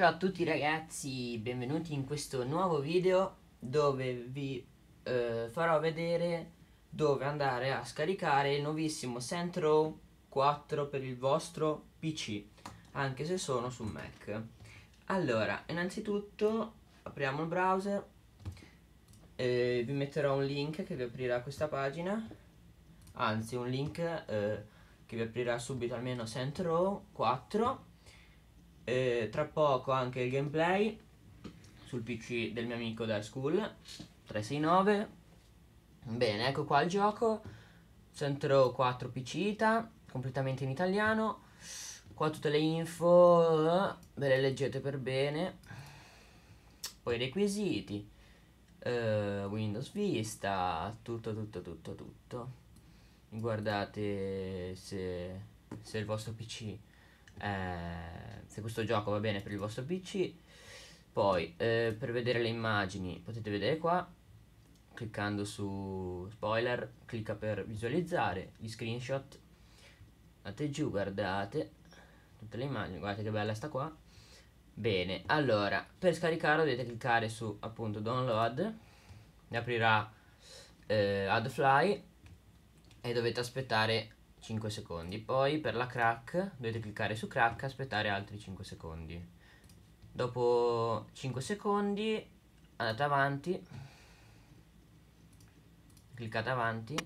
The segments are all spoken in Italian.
Ciao a tutti ragazzi, benvenuti in questo nuovo video dove vi eh, farò vedere dove andare a scaricare il nuovissimo Centro 4 per il vostro PC, anche se sono su Mac. Allora, innanzitutto apriamo il browser, eh, vi metterò un link che vi aprirà questa pagina, anzi un link eh, che vi aprirà subito almeno Centro 4 eh, tra poco anche il gameplay sul PC del mio amico Dark school 369. Bene, ecco qua il gioco. Centro 4 PCita, completamente in italiano. Qua tutte le info, ve le leggete per bene. Poi i requisiti, eh, Windows Vista, tutto, tutto, tutto, tutto. Guardate se, se il vostro PC eh, se questo gioco va bene per il vostro PC. Poi eh, per vedere le immagini potete vedere qua, cliccando su spoiler, clicca per visualizzare gli screenshot. Andate giù, guardate tutte le immagini, guardate che bella sta qua. Bene, allora per scaricarlo dovete cliccare su appunto download, ne aprirà eh, AdFly e dovete aspettare 5 secondi. Poi per la crack dovete cliccare su crack e aspettare altri 5 secondi. Dopo 5 secondi andate avanti. Cliccate avanti.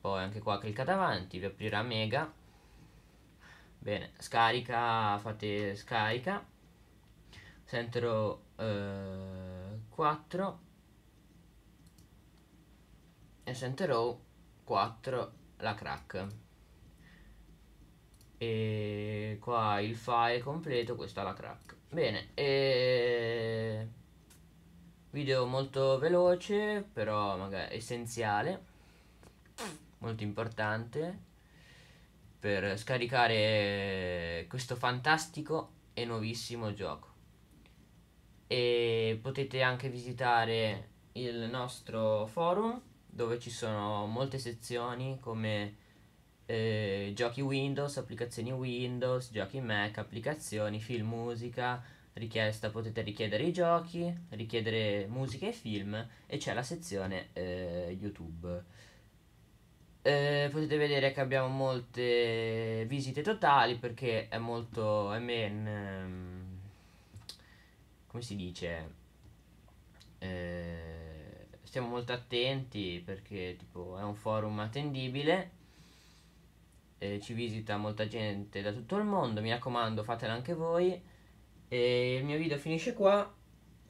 Poi anche qua cliccate avanti, vi aprirà mega. Bene, scarica, fate scarica. Sentro eh, 4 e center row 4 la crack e qua il file completo questa è la crack bene e... video molto veloce però magari essenziale molto importante per scaricare questo fantastico e nuovissimo gioco e potete anche visitare il nostro forum dove ci sono molte sezioni come eh, giochi Windows, applicazioni Windows, giochi Mac, applicazioni, film, musica, richiesta, potete richiedere i giochi, richiedere musica e film e c'è la sezione eh, YouTube. Eh, potete vedere che abbiamo molte visite totali perché è molto I mean, ehm, come si dice eh, stiamo molto attenti perché tipo è un forum attendibile eh, ci visita molta gente da tutto il mondo mi raccomando fatelo anche voi e il mio video finisce qua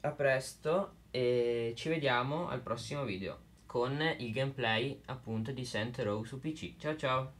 a presto e ci vediamo al prossimo video con il gameplay appunto di Saint Row su PC ciao ciao